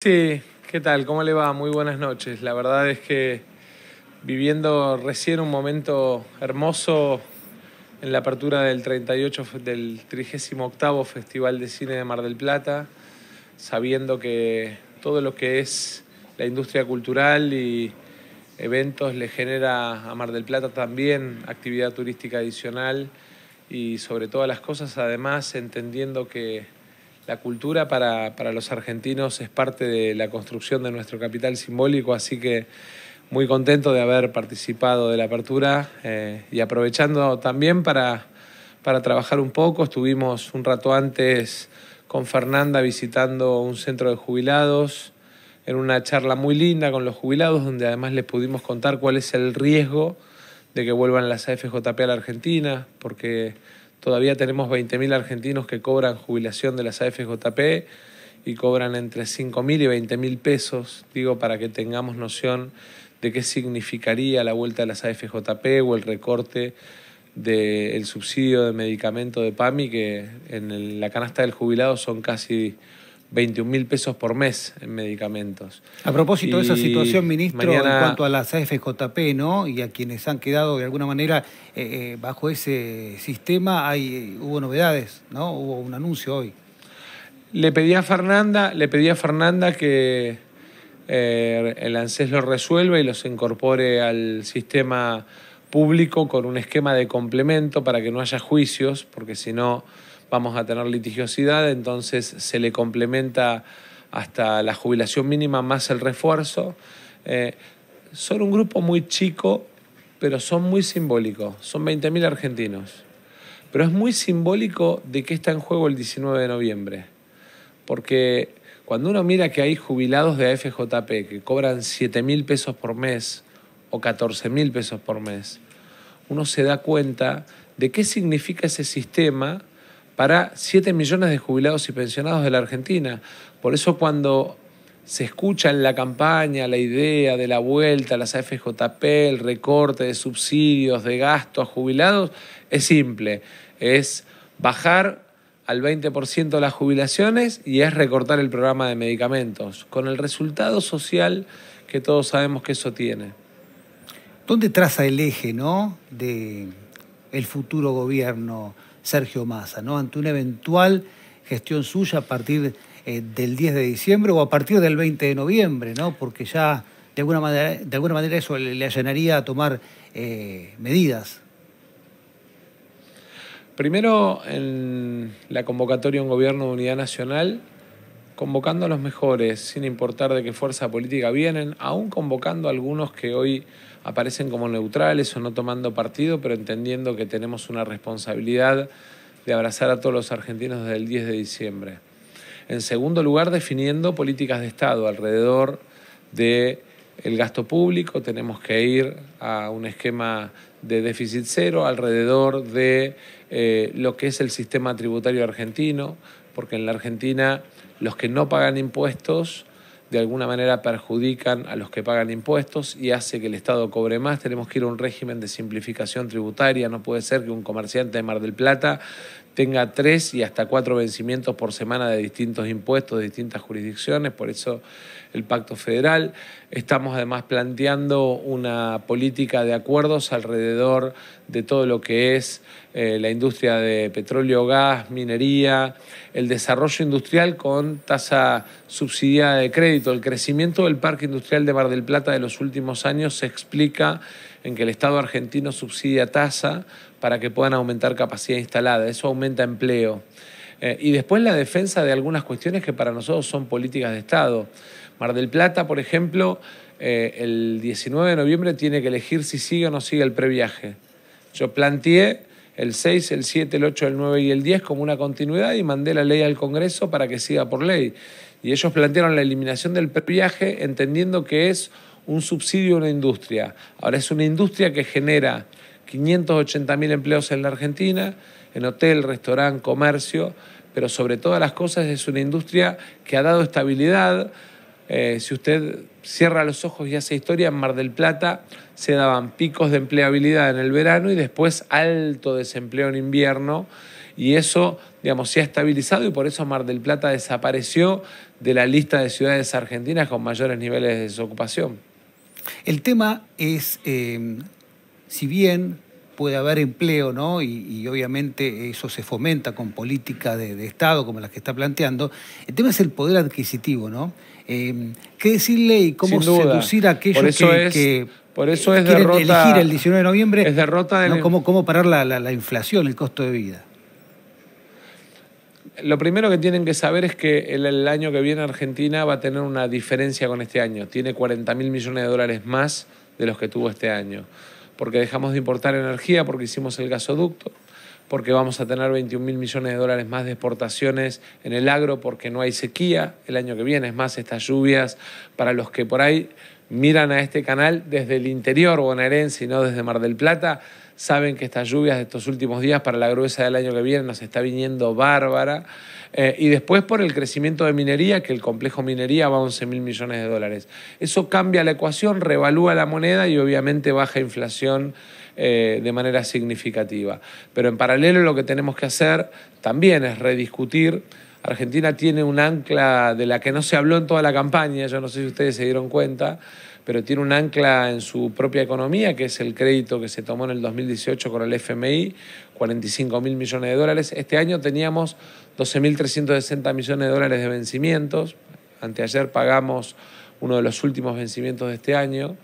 Sí, ¿qué tal? ¿Cómo le va? Muy buenas noches. La verdad es que viviendo recién un momento hermoso en la apertura del 38 del 38 Festival de Cine de Mar del Plata, sabiendo que todo lo que es la industria cultural y eventos le genera a Mar del Plata también actividad turística adicional y sobre todas las cosas además entendiendo que la cultura para, los argentinos es parte de la construcción de nuestro capital simbólico, así que muy contento de haber participado de la apertura eh, y aprovechando también para, para trabajar un poco. Estuvimos un rato antes con Fernanda visitando un centro de jubilados en una charla muy linda con los jubilados, donde además les pudimos contar cuál es el riesgo de que vuelvan las AFJP a la Argentina, porque Todavía tenemos 20.000 argentinos que cobran jubilación de las AFJP y cobran entre 5.000 y 20.000 pesos, digo, para que tengamos noción de qué significaría la vuelta de las AFJP o el recorte del subsidio de medicamento de PAMI, que en la canasta del jubilado son casi 21 mil pesos por mes en medicamentos. A propósito de esa situación, ministro, en cuanto a las AFJP, ¿no? Y a quienes han quedado de alguna manera eh, eh, bajo ese sistema, hay, eh, hubo novedades, ¿no? Hubo un anuncio hoy. Le pedí a Fernanda, le pedí a Fernanda que el ANSES lo resuelva y los incorpore al sistema público con un esquema de complemento para que no haya juicios, porque si no vamos a tener litigiosidad, entonces se le complementa hasta la jubilación mínima más el refuerzo. Eh, son un grupo muy chico, pero son muy simbólicos, son 20.000 argentinos. Pero es muy simbólico de que está en juego el 19 de noviembre, porque cuando uno mira que hay jubilados de AFJP que cobran 7.000 pesos por mes o 14.000 pesos por mes, uno se da cuenta de qué significa ese sistema para 7 millones de jubilados y pensionados de la Argentina. Por eso cuando se escucha en la campaña la idea de la vuelta las AFJP, el recorte de subsidios, de gastos a jubilados, es simple, es bajar al 20% las jubilaciones y es recortar el programa de medicamentos, con el resultado social que todos sabemos que eso tiene. ¿Dónde traza el eje, no? de el futuro gobierno? Sergio Massa, ¿no? Ante una eventual gestión suya a partir eh, del 10 de diciembre o a partir del 20 de noviembre, ¿no? Porque ya de alguna manera, de alguna manera eso le, allanaría a tomar eh, medidas. Primero, en la convocatoria a un gobierno de unidad nacional, convocando a los mejores, sin importar de qué fuerza política vienen, aún convocando a algunos que hoy aparecen como neutrales o no tomando partido, pero entendiendo que tenemos una responsabilidad de abrazar a todos los argentinos desde el 10 de diciembre. En segundo lugar, definiendo políticas de Estado alrededor del el gasto público, tenemos que ir a un esquema de déficit cero alrededor de eh, lo que es el sistema tributario argentino, porque en la Argentina los que no pagan impuestos de alguna manera perjudican a los que pagan impuestos y hace que el Estado cobre más. Tenemos que ir a un régimen de simplificación tributaria. No puede ser que un comerciante de Mar del Plata tenga tres y hasta cuatro vencimientos por semana de distintos impuestos, de distintas jurisdicciones. Por eso el Pacto Federal. Estamos además planteando una política de acuerdos alrededor de todo lo que es eh, la industria de petróleo, gas, minería, el desarrollo industrial con tasa subsidiada de crédito. El crecimiento del parque industrial de Mar del Plata de los últimos años se explica en que el Estado argentino subsidia tasa para que puedan aumentar capacidad instalada. Eso aumenta empleo. Eh, y después la defensa de algunas cuestiones que para nosotros son políticas de Estado. Mar del Plata, por ejemplo, eh, el 19 de noviembre tiene que elegir si sigue o no sigue el previaje. Yo planteé el 6, el 7, el 8, el 9 y el 10 como una continuidad y mandé la ley al Congreso para que siga por ley. Y ellos plantearon la eliminación del previaje entendiendo que es un subsidio a una industria. Ahora es una industria que genera 580.000 empleos en la Argentina, en hotel, restaurante, comercio, pero sobre todas las cosas es una industria que ha dado estabilidad eh, si usted cierra los ojos y hace historia, en Mar del Plata se daban picos de empleabilidad en el verano y después alto desempleo en invierno. Y eso, digamos, se ha estabilizado y por eso Mar del Plata desapareció de la lista de ciudades argentinas con mayores niveles de desocupación. El tema es, eh, si bien puede haber empleo, ¿no? Y, obviamente eso se fomenta con política de, de, Estado como las que está planteando. El tema es el poder adquisitivo, ¿no? Eh, qué decirle y cómo seducir a aquellos por eso que, por eso es quieren derrota, elegir el 19 de noviembre. Es derrota de ¿Cómo, parar la, inflación, el costo de vida? lo primero que tienen que saber es que el, el, año que viene Argentina va a tener una diferencia con este año. Tiene 40 mil millones de dólares más de los que tuvo este año. Porque dejamos de importar energía, porque hicimos el gasoducto, porque vamos a tener 21 mil millones de dólares más de exportaciones en el agro porque no hay sequía el año que viene. Es más, estas lluvias, para los que por ahí miran a este canal desde el interior bonaerense y no desde Mar del Plata, saben que estas lluvias de estos últimos días para la gruesa del año que viene nos está viniendo bárbara. Eh, y después por el crecimiento de minería, que el complejo minería va a 11 mil millones de dólares. Eso cambia la ecuación, revalúa la moneda y obviamente baja inflación eh, de manera significativa. Pero en paralelo lo que tenemos que hacer también es rediscutir Argentina tiene un ancla de la que no se habló en toda la campaña, yo no sé si ustedes se dieron cuenta, pero tiene un ancla en su propia economía, que es el crédito que se tomó en el 2018 con el FMI, 45 mil millones de dólares. Este año teníamos 12.360 millones de dólares de vencimientos. Anteayer pagamos uno de los últimos vencimientos de este año.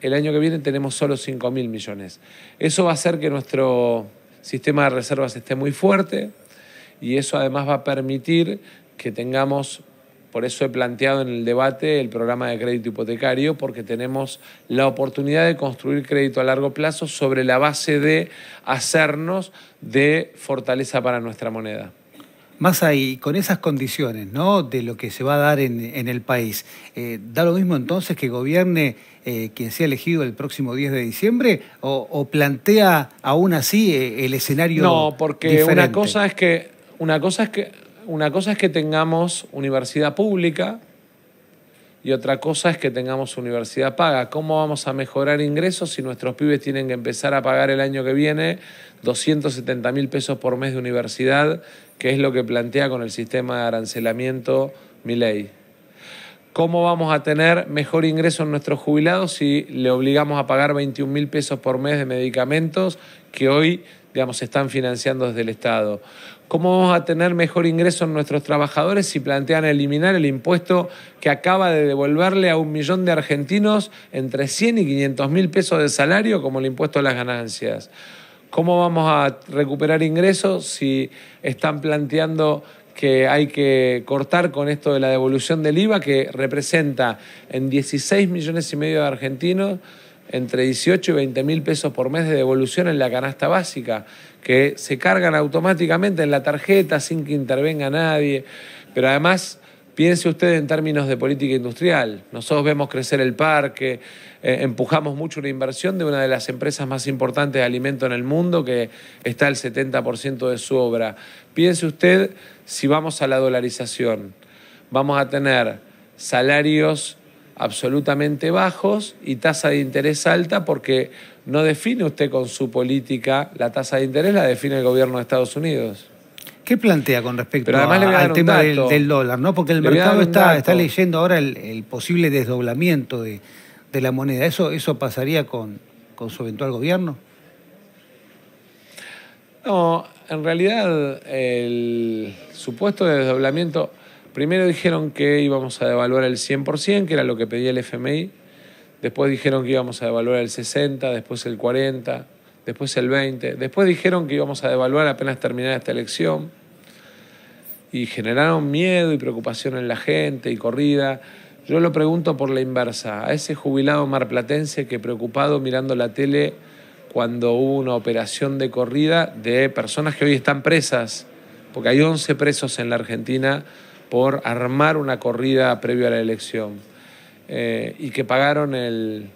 El año que viene tenemos solo 5 mil millones. Eso va a hacer que nuestro sistema de reservas esté muy fuerte y eso además va a permitir que tengamos por eso he planteado en el debate el programa de crédito hipotecario, porque tenemos la oportunidad de construir crédito a largo plazo sobre la base de hacernos de fortaleza para nuestra moneda. Más ahí, con esas condiciones, ¿no? De lo que se va a dar en, el país, eh, ¿da lo mismo entonces que gobierne eh, quien sea elegido el próximo 10 de diciembre? ¿O, plantea aún así eh, el escenario? No, porque una cosa es que. Una cosa es que una cosa es que tengamos universidad pública y otra cosa es que tengamos universidad paga. ¿Cómo vamos a mejorar ingresos si nuestros pibes tienen que empezar a pagar el año que viene 270 mil pesos por mes de universidad, que es lo que plantea con el sistema de arancelamiento mi ley? ¿Cómo vamos a tener mejor ingreso en nuestros jubilados si le obligamos a pagar 21 mil pesos por mes de medicamentos que hoy, se están financiando desde el Estado? ¿Cómo vamos a tener mejor ingreso en nuestros trabajadores si plantean eliminar el impuesto que acaba de devolverle a un millón de argentinos entre 100 y 500 mil pesos de salario como el impuesto a las ganancias? ¿Cómo vamos a recuperar ingresos si están planteando que hay que cortar con esto de la devolución del IVA, que representa en 16 millones y medio de argentinos entre 18 y 20 mil pesos por mes de devolución en la canasta básica, que se cargan automáticamente en la tarjeta sin que intervenga nadie. Pero además Piense usted en términos de política industrial. Nosotros vemos crecer el parque, eh, empujamos mucho la inversión de una de las empresas más importantes de alimento en el mundo, que está al 70% de su obra. Piense usted si vamos a la dolarización. Vamos a tener salarios absolutamente bajos y tasa de interés alta porque no define usted con su política, la tasa de interés la define el gobierno de Estados Unidos. ¿Qué plantea con respecto a, al tema del, dólar? ¿no? Porque el mercado está, leyendo ahora el, posible desdoblamiento de, la moneda. ¿Eso, eso pasaría con, con su eventual gobierno? No, en realidad el supuesto de desdoblamiento, primero dijeron que íbamos a devaluar el 100%, que era lo que pedía el FMI, después dijeron que íbamos a devaluar el 60%, después el 40%, después el 20%, después dijeron que íbamos a devaluar apenas terminada esta elección, y generaron miedo y preocupación en la gente y corrida. Yo lo pregunto por la inversa, a ese jubilado marplatense que preocupado mirando la tele cuando hubo una operación de corrida de personas que hoy están presas, porque hay 11 presos en la Argentina por armar una corrida previo a la elección, eh, y que pagaron el,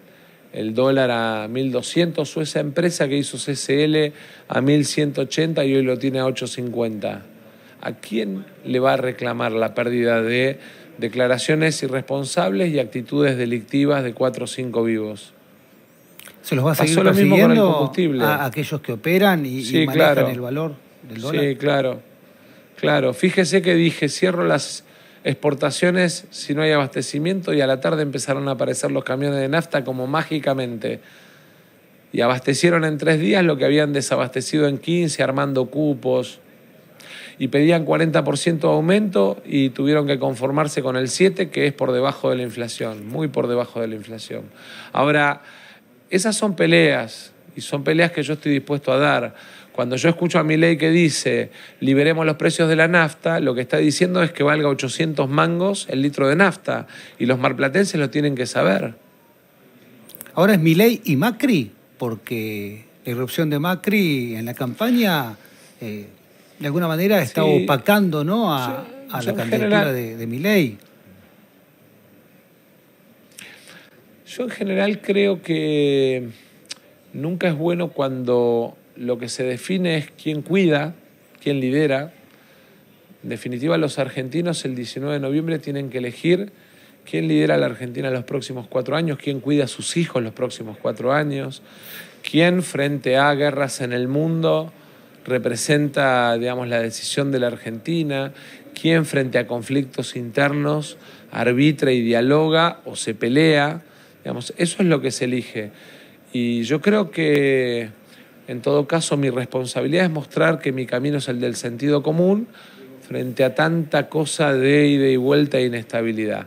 el dólar a 1.200 o esa empresa que hizo CCL a 1.180 y hoy lo tiene a 850 ¿a quién le va a reclamar la pérdida de declaraciones irresponsables y actitudes delictivas de cuatro o cinco vivos? ¿Se los va a seguir lo mismo a aquellos que operan y, el valor del dólar? Sí, claro. Claro, fíjese que dije, cierro las exportaciones si no hay abastecimiento y a la tarde empezaron a aparecer los camiones de nafta como mágicamente. Y abastecieron en tres días lo que habían desabastecido en 15, armando cupos y pedían 40% de aumento y tuvieron que conformarse con el 7%, que es por debajo de la inflación, muy por debajo de la inflación. Ahora, esas son peleas y son peleas que yo estoy dispuesto a dar. Cuando yo escucho a mi que dice liberemos los precios de la nafta, lo que está diciendo es que valga 800 mangos el litro de nafta y los marplatenses lo tienen que saber. Ahora es mi ley y Macri, porque la irrupción de Macri en la campaña eh, de alguna manera está opacando ¿no? a, la candidatura de, de ley. Yo en general creo que nunca es bueno cuando lo que se define es quién cuida, quién lidera. En definitiva, los argentinos el 19 de noviembre tienen que elegir quién lidera a la Argentina los próximos cuatro años, quién cuida a sus hijos los próximos cuatro años, quién frente a guerras en el mundo, representa, digamos, la decisión de la Argentina, quién frente a conflictos internos arbitra y dialoga o se pelea, digamos, eso es lo que se elige. Y yo creo que, en todo caso, mi responsabilidad es mostrar que mi camino es el del sentido común frente a tanta cosa de ida y vuelta e inestabilidad.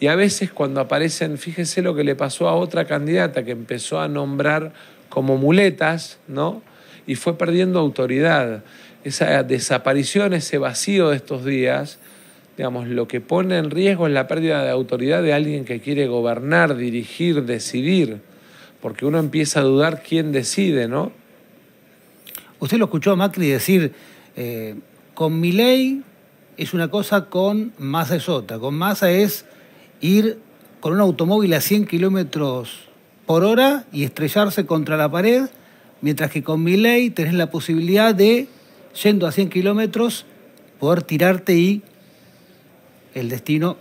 Y a veces cuando aparecen, fíjese lo que le pasó a otra candidata que empezó a nombrar como muletas, ¿no? y fue perdiendo autoridad. Esa desaparición, ese vacío de estos días, digamos, lo que pone en riesgo es la pérdida de autoridad de alguien que quiere gobernar, dirigir, decidir, porque uno empieza a dudar quién decide, ¿no? Usted lo escuchó a Macri decir, eh, con mi ley es una cosa, con masa es otra. Con masa es ir con un automóvil a 100 kilómetros por hora y estrellarse contra la pared Mientras que con mi ley tenés la posibilidad de, yendo a 100 kilómetros, poder tirarte y el destino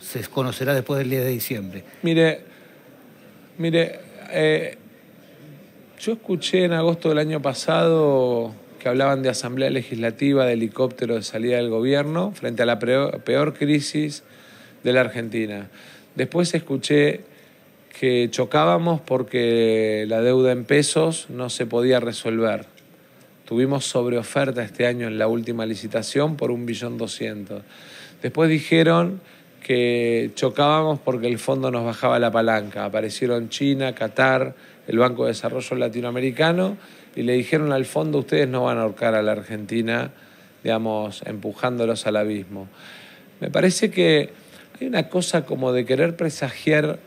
se conocerá después del 10 de diciembre. Mire, mire, eh, yo escuché en agosto del año pasado que hablaban de asamblea legislativa, de helicóptero de salida del gobierno frente a la peor crisis de la Argentina. Después escuché que chocábamos porque la deuda en pesos no se podía resolver. Tuvimos sobreoferta este año en la última licitación por un billón doscientos. Después dijeron que chocábamos porque el fondo nos bajaba la palanca. Aparecieron China, Qatar, el Banco de Desarrollo Latinoamericano y le dijeron al fondo ustedes no van a ahorcar a la Argentina, digamos, empujándolos al abismo. Me parece que hay una cosa como de querer presagiar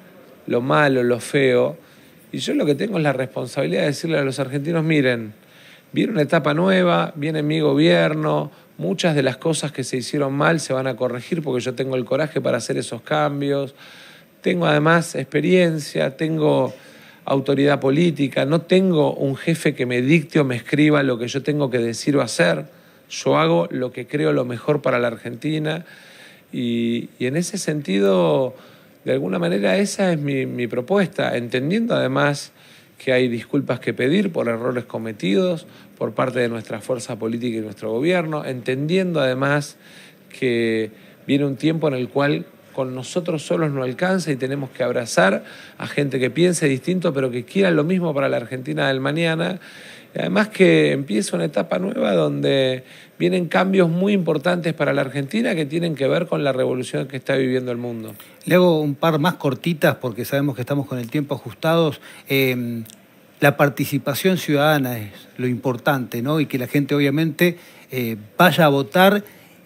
lo malo, lo feo. Y yo lo que tengo es la responsabilidad de decirle a los argentinos, miren, viene una etapa nueva, viene mi gobierno, muchas de las cosas que se hicieron mal se van a corregir porque yo tengo el coraje para hacer esos cambios. Tengo además experiencia, tengo autoridad política, no tengo un jefe que me dicte o me escriba lo que yo tengo que decir o hacer. Yo hago lo que creo lo mejor para la Argentina y, y en ese sentido de alguna manera esa es mi, propuesta, entendiendo además que hay disculpas que pedir por errores cometidos por parte de nuestra fuerza política y nuestro gobierno, entendiendo además que viene un tiempo en el cual con nosotros solos no alcanza y tenemos que abrazar a gente que piense distinto, pero que quiera lo mismo para la Argentina del mañana. además que empieza una etapa nueva donde vienen cambios muy importantes para la Argentina que tienen que ver con la revolución que está viviendo el mundo. Le hago un par más cortitas porque sabemos que estamos con el tiempo ajustados. Eh, la participación ciudadana es lo importante, ¿no? Y que la gente obviamente eh, vaya a votar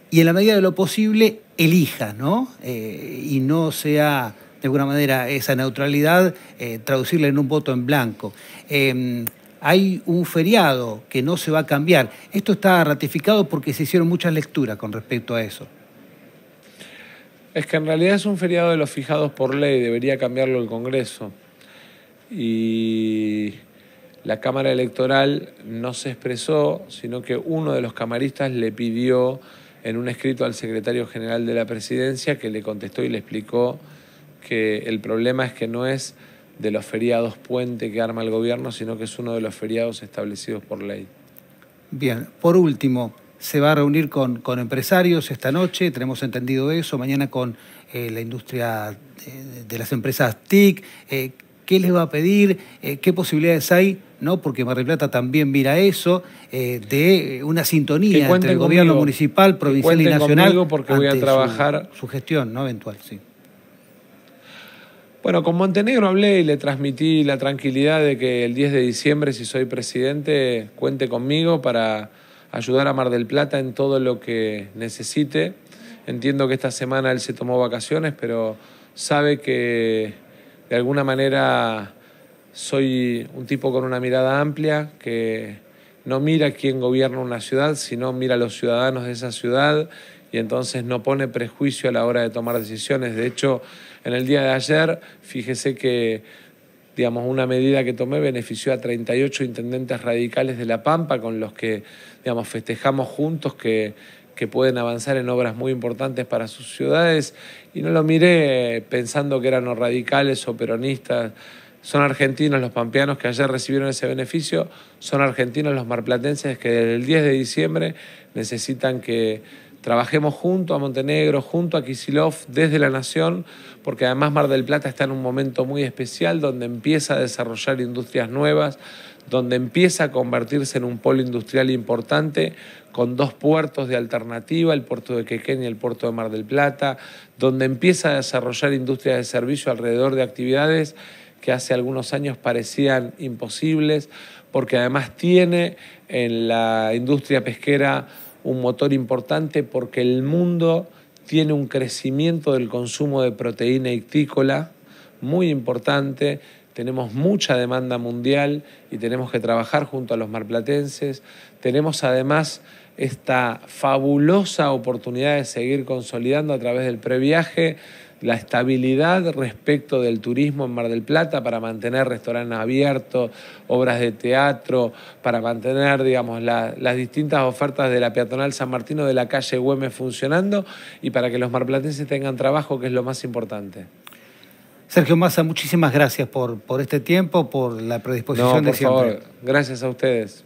y en la medida de lo posible elija, ¿no? Eh, y no sea, de alguna manera, esa neutralidad eh, traducirla en un voto en blanco. Em, hay un feriado que no se va a cambiar. Esto está ratificado porque se hicieron muchas lecturas con respecto a eso. Es que en realidad es un feriado de los fijados por ley, debería cambiarlo el Congreso. Y la Cámara Electoral no se expresó, sino que uno de los camaristas le pidió en un escrito al secretario general de la presidencia que le contestó y le explicó que el problema es que no es de los feriados puente que arma el gobierno, sino que es uno de los feriados establecidos por ley. Bien, por último, se va a reunir con, con empresarios esta noche, tenemos entendido eso, mañana con eh, la industria de, las empresas TIC, eh, ¿qué les va a pedir? Eh, ¿Qué posibilidades hay ¿no? porque Mar del Plata también mira eso, eh, de una sintonía entre el gobierno municipal, provincial y nacional. porque voy a trabajar. Su, gestión ¿no? eventual, sí. Bueno, con Montenegro hablé y le transmití la tranquilidad de que el 10 de diciembre, si soy presidente, cuente conmigo para ayudar a Mar del Plata en todo lo que necesite. Entiendo que esta semana él se tomó vacaciones, pero sabe que de alguna manera soy un tipo con una mirada amplia que no mira quién gobierna una ciudad, sino mira a los ciudadanos de esa ciudad y entonces no pone prejuicio a la hora de tomar decisiones. De hecho, en el día de ayer, fíjese que digamos, una medida que tomé benefició a 38 intendentes radicales de La Pampa con los que digamos, festejamos juntos que, que pueden avanzar en obras muy importantes para sus ciudades y no lo miré pensando que eran los radicales o peronistas son argentinos los pampeanos que ayer recibieron ese beneficio, son argentinos los marplatenses que desde el 10 de diciembre necesitan que trabajemos junto a Montenegro, junto a Kisilov, desde la Nación, porque además Mar del Plata está en un momento muy especial donde empieza a desarrollar industrias nuevas, donde empieza a convertirse en un polo industrial importante, con dos puertos de alternativa, el puerto de Quequén y el puerto de Mar del Plata, donde empieza a desarrollar industrias de servicio alrededor de actividades que hace algunos años parecían imposibles, porque además tiene en la industria pesquera un motor importante porque el mundo tiene un crecimiento del consumo de proteína ictícola muy importante, tenemos mucha demanda mundial y tenemos que trabajar junto a los marplatenses, tenemos además esta fabulosa oportunidad de seguir consolidando a través del previaje la estabilidad respecto del turismo en Mar del Plata para mantener restaurantes abiertos, obras de teatro, para mantener, digamos, las distintas ofertas de la peatonal San Martino de la calle Güemes funcionando y para que los marplatenses tengan trabajo, que es lo más importante. Sergio Massa, muchísimas gracias por, por este tiempo, por la predisposición de siempre. Favor, gracias a ustedes.